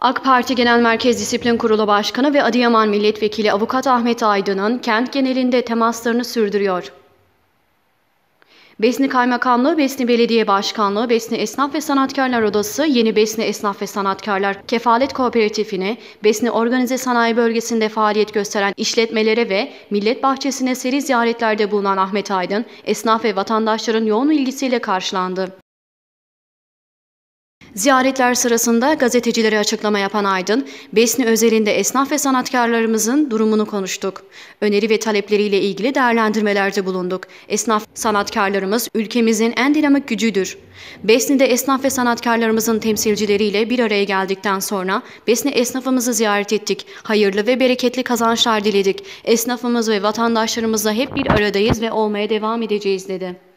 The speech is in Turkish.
AK Parti Genel Merkez Disiplin Kurulu Başkanı ve Adıyaman Milletvekili Avukat Ahmet Aydın'ın kent genelinde temaslarını sürdürüyor. Besni Kaymakamlığı, Besni Belediye Başkanlığı, Besni Esnaf ve Sanatkarlar Odası, Yeni Besni Esnaf ve Sanatkarlar Kefalet Kooperatifi'ne, Besni Organize Sanayi Bölgesi'nde faaliyet gösteren işletmelere ve Millet Bahçesi'ne seri ziyaretlerde bulunan Ahmet Aydın, esnaf ve vatandaşların yoğun ilgisiyle karşılandı. Ziyaretler sırasında gazetecilere açıklama yapan Aydın, Besni özelinde esnaf ve sanatkarlarımızın durumunu konuştuk. Öneri ve talepleriyle ilgili değerlendirmelerde bulunduk. Esnaf sanatkarlarımız ülkemizin en dinamik gücüdür. Besni'de esnaf ve sanatkarlarımızın temsilcileriyle bir araya geldikten sonra Besni esnafımızı ziyaret ettik. Hayırlı ve bereketli kazançlar diledik. Esnafımız ve vatandaşlarımızla hep bir aradayız ve olmaya devam edeceğiz dedi.